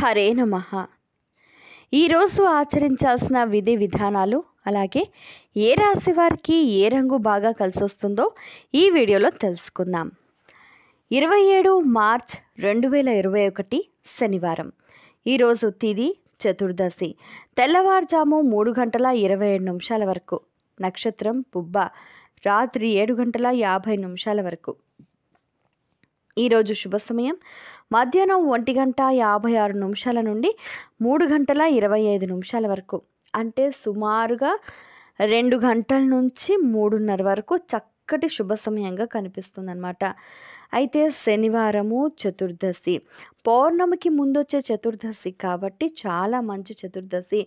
హరే నమ ఈరోజు ఆచరించాల్సిన విధి విధానాలు అలాగే ఏ రాశి వారికి ఏ రంగు బాగా కలిసి వస్తుందో ఈ వీడియోలో తెలుసుకుందాం ఇరవై ఏడు మార్చ్ రెండు వేల ఇరవై ఒకటి శనివారం ఈరోజు తిది చతుర్దశి తెల్లవారుజాము మూడు గంటల ఇరవై ఏడు నిమిషాల వరకు నక్షత్రం బుబ్బ రాత్రి ఏడు గంటల యాభై నిమిషాల వరకు ఈరోజు శుభ సమయం మధ్యాహ్నం ఒంటి గంట యాభై ఆరు నిమిషాల నుండి మూడు గంటల ఇరవై ఐదు నిమిషాల వరకు అంటే సుమారుగా రెండు గంటల నుంచి మూడున్నర వరకు చక్కటి శుభ సమయంగా కనిపిస్తుంది అయితే శనివారము చతుర్దశి పౌర్ణమికి ముందు వచ్చే చతుర్దశి కాబట్టి చాలా మంచి చతుర్దశి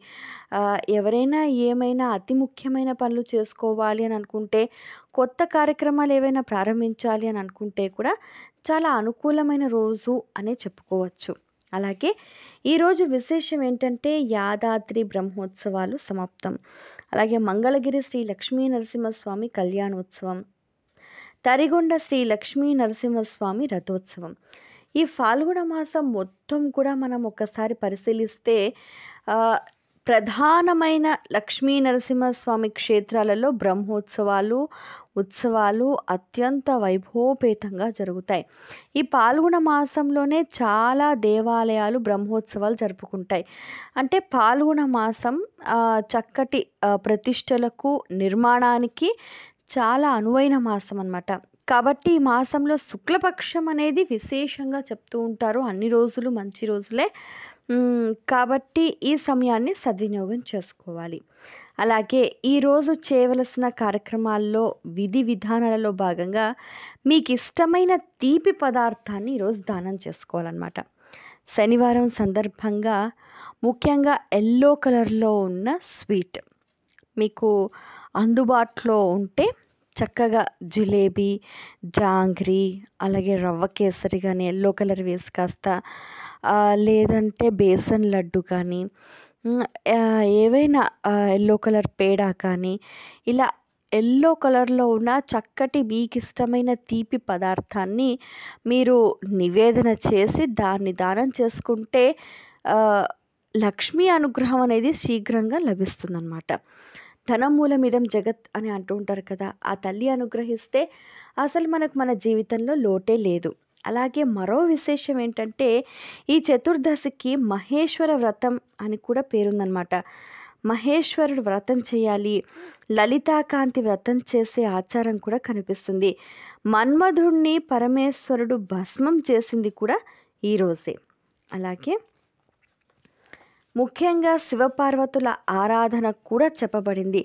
ఎవరైనా ఏమైనా అతి ముఖ్యమైన పనులు చేసుకోవాలి అని అనుకుంటే కొత్త కార్యక్రమాలు ఏవైనా ప్రారంభించాలి అని అనుకుంటే కూడా చాలా అనుకూలమైన రోజు అనే చెప్పుకోవచ్చు అలాగే ఈరోజు విశేషం ఏంటంటే యాదాద్రి బ్రహ్మోత్సవాలు సమాప్తం అలాగే మంగళగిరి శ్రీ లక్ష్మీ నరసింహస్వామి కళ్యాణోత్సవం తరిగొండ శ్రీ లక్ష్మీ నరసింహస్వామి రథోత్సవం ఈ ఫాల్గుణ మాసం మొత్తం కూడా మనం ఒకసారి పరిశీలిస్తే ప్రధానమైన లక్ష్మీ నరసింహస్వామి క్షేత్రాలలో బ్రహ్మోత్సవాలు ఉత్సవాలు అత్యంత వైభవపేతంగా జరుగుతాయి ఈ పాల్గొన మాసంలోనే చాలా దేవాలయాలు బ్రహ్మోత్సవాలు జరుపుకుంటాయి అంటే పాల్గొన మాసం చక్కటి ప్రతిష్టలకు నిర్మాణానికి చాలా అనువైన మాసం అనమాట కాబట్టి ఈ మాసంలో శుక్లపక్షం అనేది విశేషంగా చెప్తూ ఉంటారు అన్ని రోజులు మంచి రోజులే కాబట్టి ఈ సమయాన్ని సద్వినియోగం చేసుకోవాలి అలాగే ఈరోజు చేయవలసిన కార్యక్రమాల్లో విధి విధానాలలో భాగంగా మీకు ఇష్టమైన తీపి పదార్థాన్ని ఈరోజు దానం చేసుకోవాలన్నమాట శనివారం సందర్భంగా ముఖ్యంగా ఎల్లో కలర్లో ఉన్న స్వీట్ మీకు అందుబాటులో ఉంటే చక్కగా జిలేబీ జాంగ్రీ అలాగే రవ్వ కేసరి కానీ ఎల్లో కలర్ వేసి కాస్త లేదంటే బేసన్ లడ్డు కానీ ఏవైనా ఎల్లో కలర్ పేడ కానీ ఇలా ఎల్లో కలర్లో ఉన్న చక్కటి మీకు ఇష్టమైన తీపి పదార్థాన్ని మీరు నివేదన చేసి దాన్ని దానం చేసుకుంటే లక్ష్మీ అనుగ్రహం అనేది శీఘ్రంగా లభిస్తుందన్నమాట ధనమూలమిదం జగత్ అని అంటూ ఉంటారు కదా ఆ తల్లి అనుగ్రహిస్తే అసలు మనకు మన జీవితంలో లోటే లేదు అలాగే మరో విశేషం ఏంటంటే ఈ చతుర్దశికి మహేశ్వర వ్రతం అని కూడా పేరుందనమాట మహేశ్వరుడు వ్రతం చేయాలి లలితాకాంతి వ్రతం చేసే ఆచారం కూడా కనిపిస్తుంది మన్మధుణ్ణి పరమేశ్వరుడు భస్మం చేసింది కూడా ఈరోజే అలాగే ముఖ్యంగా శివపార్వతుల ఆరాధన కూడా చెప్పబడింది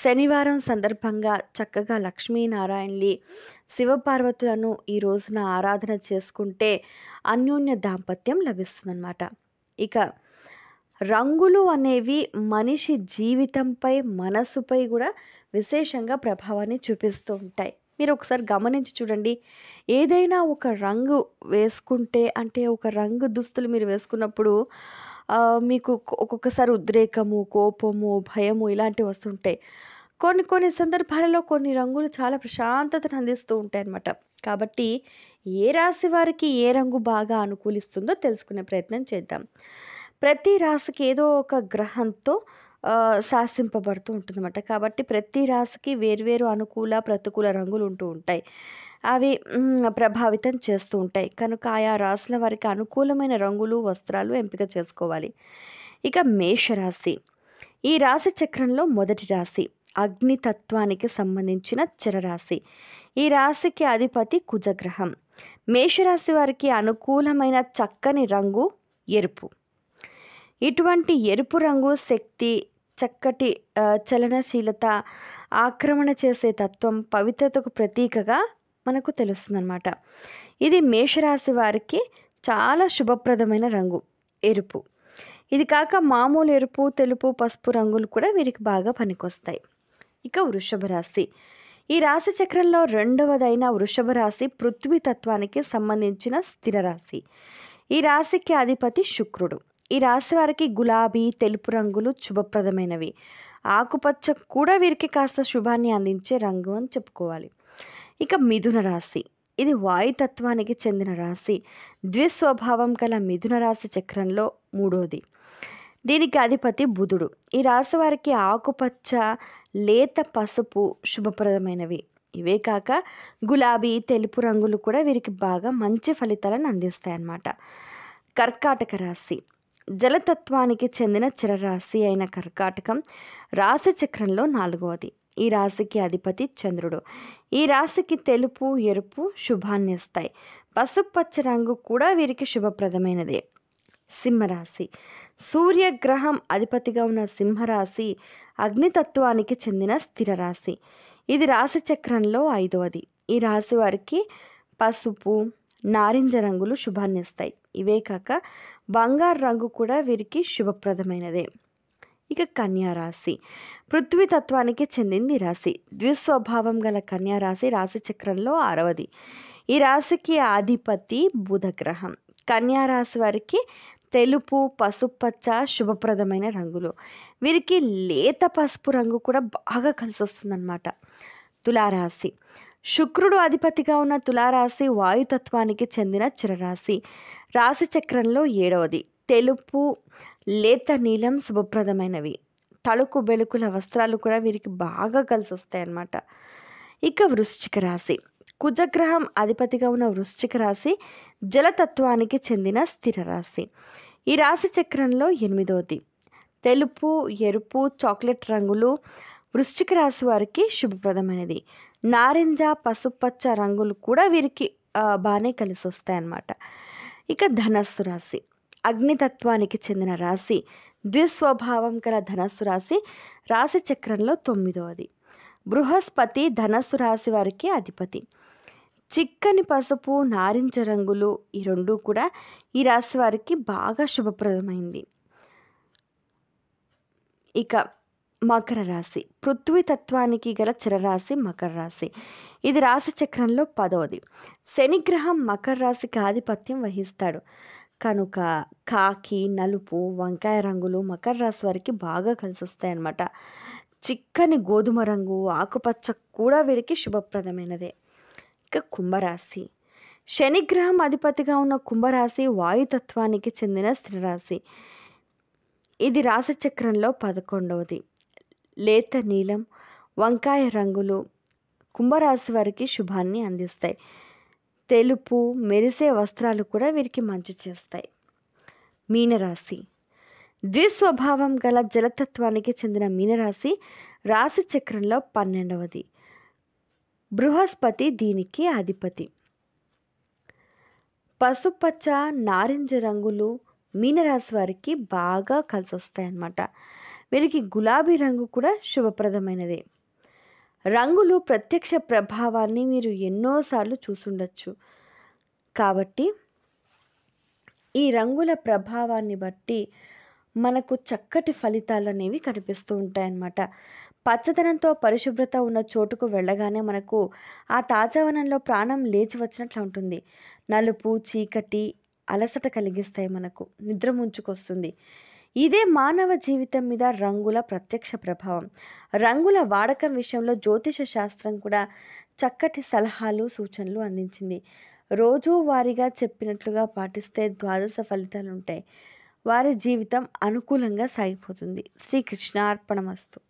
శనివారం సందర్భంగా చక్కగా లక్ష్మీనారాయణలి శివపార్వతులను ఈ రోజున ఆరాధన చేసుకుంటే అన్యోన్య దాంపత్యం లభిస్తుందన్నమాట ఇక రంగులు అనేవి మనిషి జీవితంపై మనసుపై కూడా విశేషంగా ప్రభావాన్ని చూపిస్తూ ఉంటాయి మీరు ఒకసారి గమనించి చూడండి ఏదైనా ఒక రంగు వేసుకుంటే అంటే ఒక రంగు దుస్తులు మీరు వేసుకున్నప్పుడు మీకు ఒక్కొక్కసారి ఉద్రేకము కోపము భయము ఇలాంటివి వస్తుంటాయి కొన్ని కొన్ని సందర్భాలలో కొన్ని రంగులు చాలా ప్రశాంతతను అందిస్తూ ఉంటాయి అన్నమాట కాబట్టి ఏ రాశి వారికి ఏ రంగు బాగా అనుకూలిస్తుందో తెలుసుకునే ప్రయత్నం చేద్దాం ప్రతి రాశికి ఏదో ఒక గ్రహంతో శాసింపబడుతూ ఉంటుందన్నమాట కాబట్టి ప్రతి రాశికి వేర్వేరు అనుకూల ప్రతికూల రంగులు ఉంటూ ఉంటాయి అవి ప్రభావితం చేస్తూ ఉంటాయి కనుక ఆయా రాసుల వారికి అనుకూలమైన రంగులు వస్త్రాలు ఎంపిక చేసుకోవాలి ఇక మేషరాశి ఈ రాశి చక్రంలో మొదటి రాశి అగ్నితత్వానికి సంబంధించిన చిరరాశి ఈ రాశికి అధిపతి కుజగ్రహం మేషరాశి వారికి అనుకూలమైన చక్కని రంగు ఎరుపు ఇటువంటి ఎరుపు రంగు శక్తి చక్కటి చలనశీలత ఆక్రమణ చేసే తత్వం పవిత్రతకు ప్రతీకగా మనకు తెలుస్తుందన్నమాట ఇది మేషరాశి వారికి చాలా శుభప్రదమైన రంగు ఎరుపు ఇది కాక మామూలు ఎరుపు తెలుపు పసుపు రంగులు కూడా వీరికి బాగా పనికొస్తాయి ఇక వృషభ రాశి ఈ రాశి చక్రంలో రెండవదైన వృషభ రాశి పృథ్వీ తత్వానికి సంబంధించిన స్థిర రాశి ఈ రాశికి అధిపతి శుక్రుడు ఈ రాశి వారికి గులాబీ తెలుపు రంగులు శుభప్రదమైనవి ఆకుపచ్చ కూడా వీరికి కాస్త శుభాన్ని అందించే రంగు అని చెప్పుకోవాలి ఇక మిథున రాశి ఇది వాయుతత్వానికి చెందిన రాశి ద్విస్వభావం గల మిథున రాశి చక్రంలో మూడోది దీనికి అధిపతి బుధుడు ఈ రాశి వారికి ఆకుపచ్చ లేత పసుపు శుభప్రదమైనవి ఇవే కాక గులాబీ తెలుపు రంగులు కూడా వీరికి బాగా మంచి ఫలితాలను అందిస్తాయి అన్నమాట కర్కాటక రాశి జలతత్వానికి చెందిన చిరరాశి అయిన కర్కాటకం రాశి చక్రంలో నాలుగవది ఈ రాశికి అధిపతి చంద్రుడు ఈ రాశికి తెలుపు ఎరుపు శుభాన్నిస్తాయి పసుపు పచ్చ రంగు కూడా వీరికి శుభప్రదమైనదే సింహరాశి సూర్యగ్రహం అధిపతిగా ఉన్న సింహరాశి అగ్నితత్వానికి చెందిన స్థిర రాశి ఇది రాశి చక్రంలో ఐదవది ఈ రాశి వారికి పసుపు నారింజ రంగులు శుభాన్నిస్తాయి ఇవే కాక బంగారు రంగు కూడా వీరికి శుభప్రదమైనదే ఇక కన్యారాశి పృథ్వీ తత్వానికి చెందింది రాశి ద్విస్వభావం గల కన్యారాశి రాశి చక్రంలో ఆరవది ఈ రాశికి ఆధిపతి బుధగ్రహం కన్యారాశి వారికి తెలుపు పసుపచ్చ శుభప్రదమైన రంగులు వీరికి లేత పసుపు రంగు కూడా బాగా కలిసి వస్తుందన్నమాట తులారాశి శుక్రుడు అధిపతిగా ఉన్న తులారాశి వాయుతత్వానికి చెందిన చిరరాశి రాశి చక్రంలో ఏడవది తెలుపు లేత నీలం శుభప్రదమైనవి తళుకు బెలుకుల వస్త్రాలు కూడా వీరికి బాగా కలిసి వస్తాయి అన్నమాట ఇక వృశ్చిక రాశి కుజగ్రహం అధిపతిగా ఉన్న వృశ్చిక రాశి జలతత్వానికి చెందిన స్థిర రాశి ఈ రాశి చక్రంలో ఎనిమిదవది తెలుపు ఎరుపు చాక్లెట్ రంగులు వృశ్చిక రాశి వారికి శుభప్రదమైనది నారింజ పసుపచ్చ రంగులు కూడా వీరికి బాగానే కలిసి వస్తాయన్నమాట ఇక ధనస్సు రాశి అగ్నితత్వానికి చెందిన రాశి ద్విస్వభావం గల ధనస్సు రాశి రాశి చక్రంలో తొమ్మిదవది బృహస్పతి ధనస్సు రాశి వారికి అధిపతి చిక్కని పసుపు నారింజ రంగులు ఈ రెండు కూడా ఈ రాశి వారికి బాగా శుభప్రదమైంది ఇక మకర రాశి పృథ్వీ తత్వానికి గల చిరరాశి మకర రాశి ఇది రాశి చక్రంలో పదవది శనిగ్రహం మకర రాశికి ఆధిపత్యం వహిస్తాడు కనుక కాకి నలుపు వంకాయ రంగులు మకర రాశి వారికి బాగా కలిసి వస్తాయన్నమాట చిక్కని గోధుమ రంగు ఆకుపచ్చ కూడా వీరికి శుభప్రదమైనదే ఇక కుంభరాశి శనిగ్రహం అధిపతిగా ఉన్న కుంభరాశి వాయుతత్వానికి చెందిన స్త్రీరాశి ఇది రాశిచక్రంలో పదకొండవది లేత నీలం వంకాయ రంగులు కుంభరాశి వారికి శుభాన్ని అందిస్తాయి తెలుపు మెరిసే వస్త్రాలు కూడా వీరికి మంచి చేస్తాయి మీనరాశి ద్విస్వభావం గల జలతత్వానికి చెందిన మీనరాశి రాశి చక్రంలో పన్నెండవది బృహస్పతి దీనికి అధిపతి పసుపచ్చ నారింజ రంగులు మీనరాశి వారికి బాగా కలిసి వస్తాయన్నమాట వీరికి గులాబీ రంగు కూడా శుభప్రదమైనది రంగులు ప్రత్యక్ష ప్రభావాన్ని మీరు ఎన్నోసార్లు చూసుండొచ్చు కాబట్టి ఈ రంగుల ప్రభావాన్ని బట్టి మనకు చక్కటి ఫలితాలు అనేవి కనిపిస్తూ ఉంటాయన్నమాట పచ్చదనంతో పరిశుభ్రత ఉన్న చోటుకు వెళ్ళగానే మనకు ఆ తాజావనంలో ప్రాణం లేచి వచ్చినట్లు ఉంటుంది నలుపు చీకటి అలసట కలిగిస్తాయి మనకు నిద్ర ముంచుకొస్తుంది ఇదే మానవ జీవితం మీద రంగుల ప్రత్యక్ష ప్రభావం రంగుల వాడకం విషయంలో జ్యోతిష శాస్త్రం కూడా చక్కటి సలహాలు సూచనలు అందించింది రోజువారీగా చెప్పినట్లుగా పాటిస్తే ద్వాదశ ఫలితాలు ఉంటాయి వారి జీవితం అనుకూలంగా సాగిపోతుంది శ్రీకృష్ణ అర్పణమస్తు